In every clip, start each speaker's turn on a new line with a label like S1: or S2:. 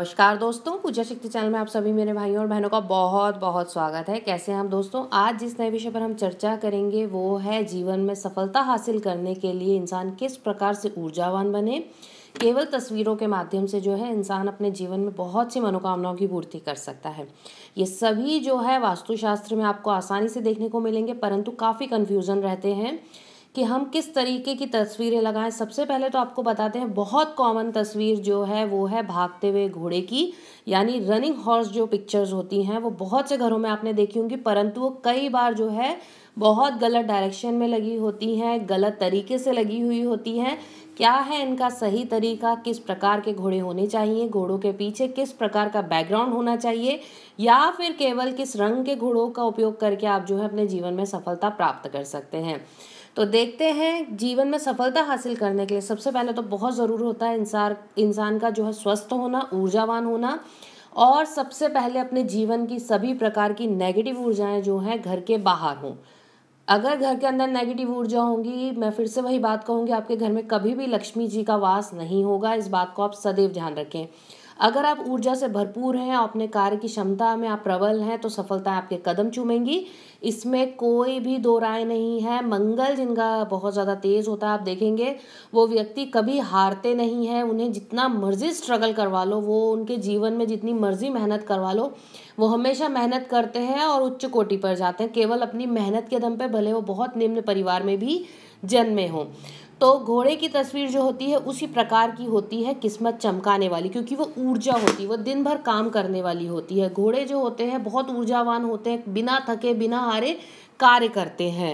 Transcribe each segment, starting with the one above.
S1: नमस्कार दोस्तों पूजा शक्ति चैनल में आप सभी मेरे भाइयों और बहनों का बहुत बहुत स्वागत है कैसे हैं आप दोस्तों आज जिस नए विषय पर हम चर्चा करेंगे वो है जीवन में सफलता हासिल करने के लिए इंसान किस प्रकार से ऊर्जावान बने केवल तस्वीरों के माध्यम से जो है इंसान अपने जीवन में बहुत सी मनोकामनाओं की पूर्ति कर सकता है ये सभी जो है वास्तुशास्त्र में आपको आसानी से देखने को मिलेंगे परंतु काफ़ी कन्फ्यूज़न रहते हैं कि हम किस तरीके की तस्वीरें लगाएं सबसे पहले तो आपको बताते हैं बहुत कॉमन तस्वीर जो है वो है भागते हुए घोड़े की यानी रनिंग हॉर्स जो पिक्चर्स होती हैं वो बहुत से घरों में आपने देखी होंगी परंतु वो कई बार जो है बहुत गलत डायरेक्शन में लगी होती हैं गलत तरीके से लगी हुई होती हैं क्या है इनका सही तरीका किस प्रकार के घोड़े होने चाहिए घोड़ों के पीछे किस प्रकार का बैकग्राउंड होना चाहिए या फिर केवल किस रंग के घोड़ों का उपयोग करके आप जो है अपने जीवन में सफलता प्राप्त कर सकते हैं तो देखते हैं जीवन में सफलता हासिल करने के लिए सबसे पहले तो बहुत ज़रूर होता है इंसान इंसान का जो है स्वस्थ होना ऊर्जावान होना और सबसे पहले अपने जीवन की सभी प्रकार की नेगेटिव ऊर्जाएं जो हैं घर के बाहर हों अगर घर के अंदर नेगेटिव ऊर्जा होंगी मैं फिर से वही बात कहूँगी आपके घर में कभी भी लक्ष्मी जी का वास नहीं होगा इस बात को आप सदैव ध्यान रखें अगर आप ऊर्जा से भरपूर हैं अपने कार्य की क्षमता में आप प्रबल हैं तो सफलता आपके कदम चूमेंगी इसमें कोई भी दो राय नहीं है मंगल जिनका बहुत ज़्यादा तेज़ होता है आप देखेंगे वो व्यक्ति कभी हारते नहीं हैं उन्हें जितना मर्जी स्ट्रगल करवा लो वो उनके जीवन में जितनी मर्जी मेहनत करवा लो वो हमेशा मेहनत करते हैं और उच्च कोटि पर जाते हैं केवल अपनी मेहनत के दम पर भले वो बहुत निम्न परिवार में भी जन्मे हों तो घोड़े की तस्वीर जो होती है उसी प्रकार की होती है किस्मत चमकाने वाली क्योंकि वो ऊर्जा होती है वो दिन भर काम करने वाली होती है घोड़े जो होते हैं बहुत ऊर्जावान होते हैं बिना थके बिना हारे कार्य करते हैं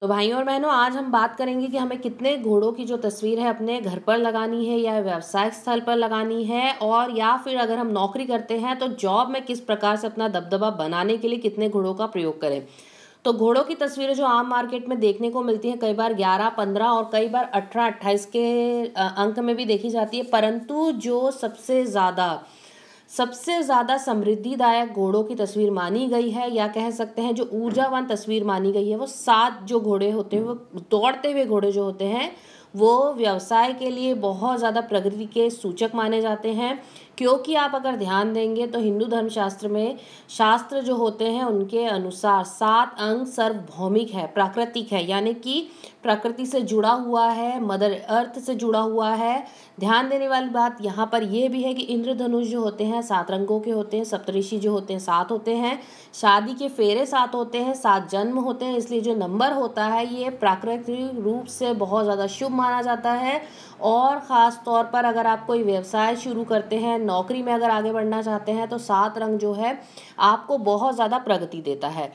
S1: तो भाइयों और बहनों आज हम बात करेंगे कि हमें कितने घोड़ों की जो तस्वीर है अपने घर पर लगानी है या व्यवसाय स्थल पर लगानी है और या फिर अगर हम नौकरी करते हैं तो जॉब में किस प्रकार से अपना दबदबा बनाने के लिए कितने घोड़ों का प्रयोग करें तो घोड़ों की तस्वीरें जो आम मार्केट में देखने को मिलती हैं कई बार ग्यारह पंद्रह और कई बार अठारह अट्ठाईस के अंक में भी देखी जाती है परंतु जो सबसे ज़्यादा सबसे ज़्यादा समृद्धिदायक घोड़ों की तस्वीर मानी गई है या कह सकते हैं जो ऊर्जावान तस्वीर मानी गई है वो सात जो घोड़े होते हैं वो दौड़ते हुए घोड़े जो होते हैं वो व्यवसाय के लिए बहुत ज़्यादा प्रगति के सूचक माने जाते हैं क्योंकि आप अगर ध्यान देंगे तो हिंदू धर्मशास्त्र में शास्त्र जो होते हैं उनके अनुसार सात अंग सर्वभौमिक है प्राकृतिक है यानी कि प्रकृति से जुड़ा हुआ है मदर अर्थ से जुड़ा हुआ है ध्यान देने वाली बात यहाँ पर यह भी है कि इंद्रधनुष जो होते हैं सात रंगों के होते हैं सप्तऋषि जो होते हैं सात होते हैं शादी के फेरे सात होते हैं सात जन्म होते हैं इसलिए जो नंबर होता है ये प्राकृतिक रूप से बहुत ज़्यादा शुभ माना जाता है और ख़ास तौर पर अगर आप कोई व्यवसाय शुरू करते हैं नौकरी में अगर आगे बढ़ना चाहते हैं तो सात रंग जो है आपको बहुत ज़्यादा प्रगति देता है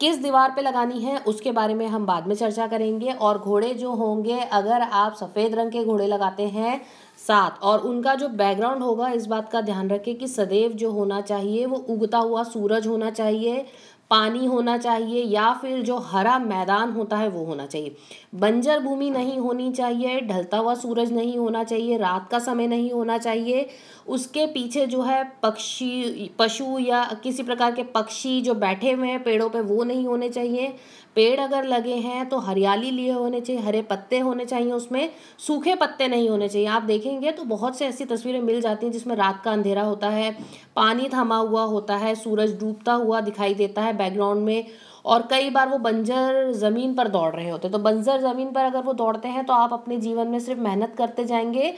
S1: किस दीवार पे लगानी है उसके बारे में हम बाद में चर्चा करेंगे और घोड़े जो होंगे अगर आप सफ़ेद रंग के घोड़े लगाते हैं सात और उनका जो बैकग्राउंड होगा इस बात का ध्यान रखें कि सदैव जो होना चाहिए वो उगता हुआ सूरज होना चाहिए पानी होना चाहिए या फिर जो हरा मैदान होता है वो होना चाहिए बंजर भूमि नहीं होनी चाहिए ढलता हुआ सूरज नहीं होना चाहिए रात का समय नहीं होना चाहिए उसके पीछे जो है पक्षी पशु या किसी प्रकार के पक्षी जो बैठे हुए हैं पेड़ों पे वो नहीं होने चाहिए पेड़ अगर लगे हैं तो हरियाली लिए होने चाहिए हरे पत्ते होने चाहिए उसमें सूखे पत्ते नहीं होने चाहिए आप देखेंगे तो बहुत से ऐसी तस्वीरें मिल जाती हैं जिसमें रात का अंधेरा होता है पानी थमा हुआ होता है सूरज डूबता हुआ दिखाई देता है बैकग्राउंड में और कई बार वो बंजर ज़मीन पर दौड़ रहे होते तो बंजर ज़मीन पर अगर वो दौड़ते हैं तो आप अपने जीवन में सिर्फ मेहनत करते जाएंगे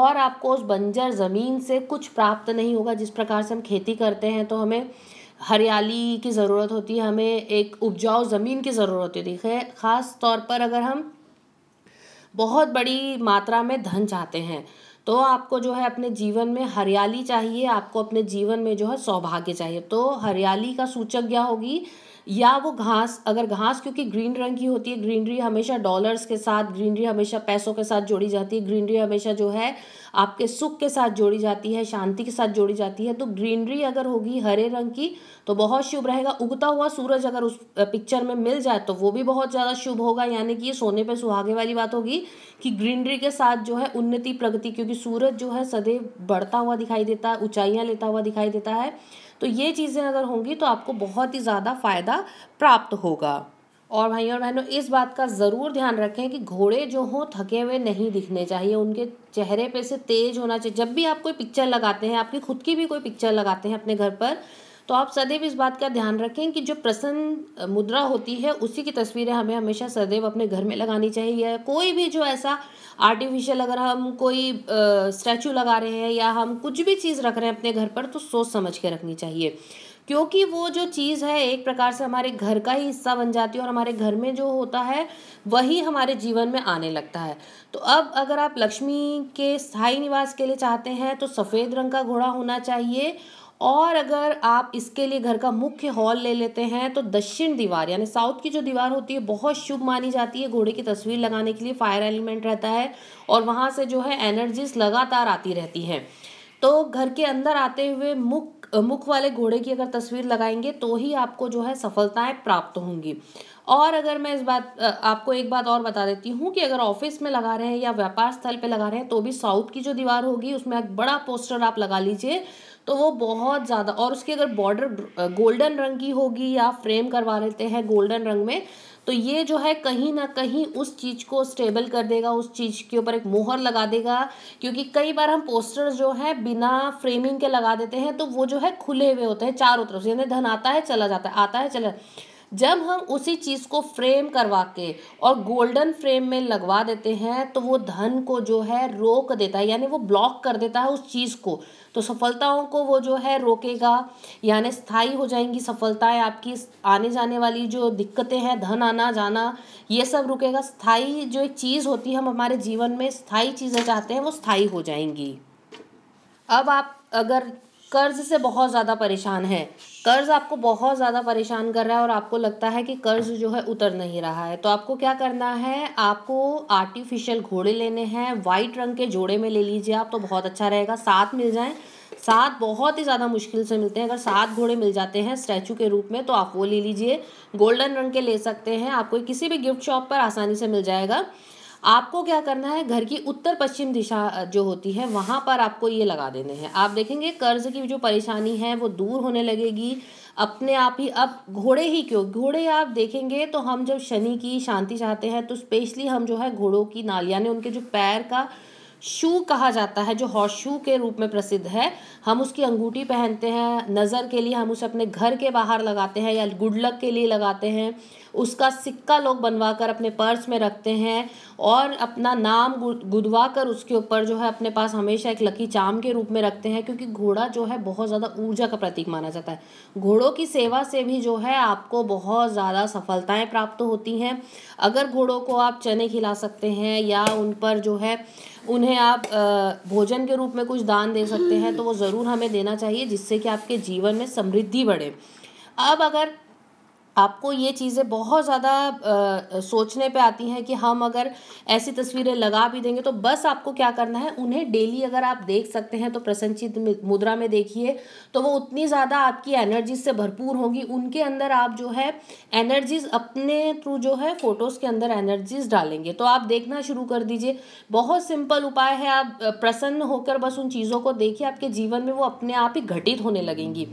S1: और आपको उस बंजर ज़मीन से कुछ प्राप्त नहीं होगा जिस प्रकार से हम खेती करते हैं तो हमें हरियाली की ज़रूरत होती है हमें एक उपजाऊ ज़मीन की ज़रूरत होती है ख़ास तौर पर अगर हम बहुत बड़ी मात्रा में धन चाहते हैं तो आपको जो है अपने जीवन में हरियाली चाहिए आपको अपने जीवन में जो है सौभाग्य चाहिए तो हरियाली का सूचक क्या होगी या वो घास अगर घास क्योंकि ग्रीन रंग की होती है ग्रीनरी हमेशा डॉलर्स के साथ ग्रीनरी हमेशा पैसों के साथ जोड़ी जाती है ग्रीनरी हमेशा जो है आपके सुख के साथ जोड़ी जाती है शांति के साथ जोड़ी जाती है तो ग्रीनरी अगर होगी हरे रंग की तो बहुत शुभ रहेगा उगता हुआ सूरज अगर उस पिक्चर में मिल जाए तो वो भी बहुत ज़्यादा शुभ होगा यानी कि ये सोने पर सुहागे वाली बात होगी कि ग्रीनरी के साथ जो है उन्नति प्रगति क्योंकि सूरज जो है सदैव बढ़ता हुआ दिखाई देता है ऊंचाइयाँ लेता हुआ दिखाई देता है तो ये चीज़ें अगर होंगी तो आपको बहुत ही ज़्यादा फ़ायदा प्राप्त होगा और भाई और बहनों इस बात का ज़रूर ध्यान रखें कि घोड़े जो हों थके हुए नहीं दिखने चाहिए उनके चेहरे पे से तेज होना चाहिए जब भी आप कोई पिक्चर लगाते हैं आपकी खुद की भी कोई पिक्चर लगाते हैं अपने घर पर तो आप सदैव इस बात का ध्यान रखें कि जो प्रसन्न मुद्रा होती है उसी की तस्वीरें हमें हमेशा सदैव अपने घर में लगानी चाहिए कोई भी जो ऐसा आर्टिफिशियल अगर हम कोई स्टैचू लगा रहे हैं या हम कुछ भी चीज़ रख रहे हैं अपने घर पर तो सोच समझ के रखनी चाहिए क्योंकि वो जो चीज़ है एक प्रकार से हमारे घर का ही हिस्सा बन जाती है और हमारे घर में जो होता है वही हमारे जीवन में आने लगता है तो अब अगर आप लक्ष्मी के स्थायी निवास के लिए चाहते हैं तो सफ़ेद रंग का घोड़ा होना चाहिए और अगर आप इसके लिए घर का मुख्य हॉल ले लेते हैं तो दक्षिण दीवार यानी साउथ की जो दीवार होती है बहुत शुभ मानी जाती है घोड़े की तस्वीर लगाने के लिए फायर एलिमेंट रहता है और वहाँ से जो है एनर्जीज लगातार आती रहती हैं तो घर के अंदर आते हुए मुख मुख वाले घोड़े की अगर तस्वीर लगाएंगे तो ही आपको जो है सफलताएं प्राप्त होंगी और अगर मैं इस बात आपको एक बात और बता देती हूँ कि अगर ऑफिस में लगा रहे हैं या व्यापार स्थल पे लगा रहे हैं तो भी साउथ की जो दीवार होगी उसमें एक बड़ा पोस्टर आप लगा लीजिए तो वो बहुत ज़्यादा और उसकी अगर बॉर्डर गोल्डन रंग की होगी या फ्रेम करवा लेते हैं गोल्डन रंग में तो ये जो है कहीं ना कहीं उस चीज़ को स्टेबल कर देगा उस चीज़ के ऊपर एक मोहर लगा देगा क्योंकि कई बार हम पोस्टर्स जो है बिना फ्रेमिंग के लगा देते हैं तो वो जो है खुले हुए होते हैं चारों तरफ से यानी धन आता है चला जाता है आता है चला जब हम उसी चीज़ को फ्रेम करवा के और गोल्डन फ्रेम में लगवा देते हैं तो वो धन को जो है रोक देता है यानी वो ब्लॉक कर देता है उस चीज़ को तो सफलताओं को वो जो है रोकेगा यानी स्थाई हो जाएंगी सफलताएं आपकी आने जाने वाली जो दिक्कतें हैं धन आना जाना ये सब रुकेगा स्थायी जो एक चीज़ होती है हम हमारे जीवन में स्थायी चीज़ें चाहते हैं वो स्थायी हो जाएंगी अब आप अगर कर्ज से बहुत ज़्यादा परेशान है कर्ज आपको बहुत ज़्यादा परेशान कर रहा है और आपको लगता है कि कर्ज जो है उतर नहीं रहा है तो आपको क्या करना है आपको आर्टिफिशियल घोड़े लेने हैं वाइट रंग के जोड़े में ले लीजिए आप तो बहुत अच्छा रहेगा साथ मिल जाए सात बहुत ही ज़्यादा मुश्किल से मिलते हैं अगर सात घोड़े मिल जाते हैं स्टैचू के रूप में तो आप वो ले लीजिए गोल्डन रंग के ले सकते हैं आपको किसी भी गिफ्ट शॉप पर आसानी से मिल जाएगा आपको क्या करना है घर की उत्तर पश्चिम दिशा जो होती है वहाँ पर आपको ये लगा देने हैं आप देखेंगे कर्ज की जो परेशानी है वो दूर होने लगेगी अपने आप ही अब घोड़े ही क्यों घोड़े आप देखेंगे तो हम जब शनि की शांति चाहते हैं तो स्पेशली हम जो है घोड़ों की नाल यानी उनके जो पैर का शू कहा जाता है जो हॉर्स शू के रूप में प्रसिद्ध है हम उसकी अंगूठी पहनते हैं नज़र के लिए हम उसे अपने घर के बाहर लगाते हैं या गुड लक के लिए लगाते हैं उसका सिक्का लोग बनवा कर अपने पर्स में रखते हैं और अपना नाम गुदवा कर उसके ऊपर जो है अपने पास हमेशा एक लकी चाम के रूप में रखते हैं क्योंकि घोड़ा जो है बहुत ज़्यादा ऊर्जा का प्रतीक माना जाता है घोड़ों की सेवा से भी जो है आपको बहुत ज़्यादा सफलताएँ प्राप्त होती हैं अगर घोड़ों को आप चने खिला सकते हैं या उन पर जो है उन्हें आप भोजन के रूप में कुछ दान दे सकते हैं तो वो ज़रूर हमें देना चाहिए जिससे कि आपके जीवन में समृद्धि बढ़े अब अगर आपको ये चीज़ें बहुत ज़्यादा सोचने पे आती हैं कि हम अगर ऐसी तस्वीरें लगा भी देंगे तो बस आपको क्या करना है उन्हें डेली अगर आप देख सकते हैं तो प्रसन्नचित मुद्रा में देखिए तो वो उतनी ज़्यादा आपकी एनर्जीज से भरपूर होंगी उनके अंदर आप जो है एनर्जीज अपने थ्रू जो है फ़ोटोज़ के अंदर एनर्जीज डालेंगे तो आप देखना शुरू कर दीजिए बहुत सिंपल उपाय है आप प्रसन्न होकर बस उन चीज़ों को देखिए आपके जीवन में वो अपने आप ही घटित होने लगेंगी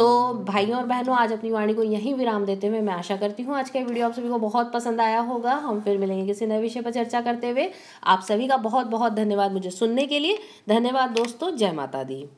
S1: तो भाइयों और बहनों आज अपनी वाणी को यहीं विराम देते हुए मैं आशा करती हूँ आज का वीडियो आप सभी को बहुत पसंद आया होगा हम फिर मिलेंगे किसी नए विषय पर चर्चा करते हुए आप सभी का बहुत बहुत धन्यवाद मुझे सुनने के लिए धन्यवाद दोस्तों जय माता दी